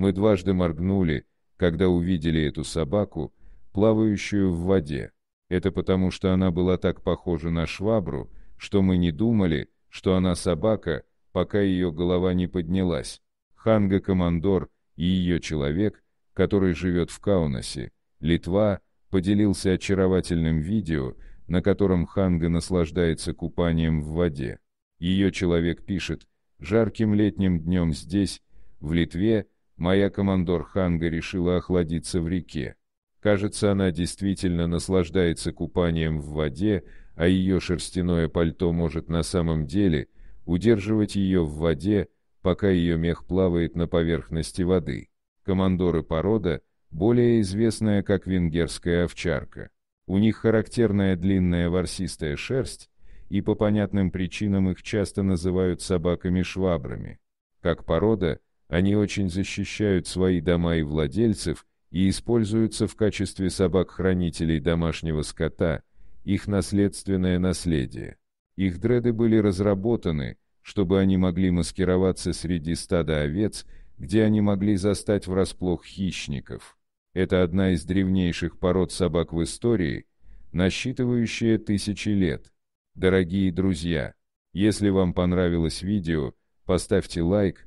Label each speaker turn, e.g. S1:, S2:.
S1: Мы дважды моргнули, когда увидели эту собаку, плавающую в воде. Это потому, что она была так похожа на швабру, что мы не думали, что она собака, пока ее голова не поднялась. Ханга Командор и ее человек, который живет в Каунасе, Литва, поделился очаровательным видео, на котором Ханга наслаждается купанием в воде. Ее человек пишет, жарким летним днем здесь, в Литве, Моя командор Ханга решила охладиться в реке. Кажется, она действительно наслаждается купанием в воде, а ее шерстяное пальто может на самом деле удерживать ее в воде, пока ее мех плавает на поверхности воды. Командоры порода, более известная как венгерская овчарка. У них характерная длинная ворсистая шерсть, и по понятным причинам их часто называют собаками-швабрами. Как порода – они очень защищают свои дома и владельцев и используются в качестве собак-хранителей домашнего скота, их наследственное наследие. Их дреды были разработаны, чтобы они могли маскироваться среди стада овец, где они могли застать врасплох хищников. Это одна из древнейших пород собак в истории, насчитывающая тысячи лет. Дорогие друзья, если вам понравилось видео, поставьте лайк,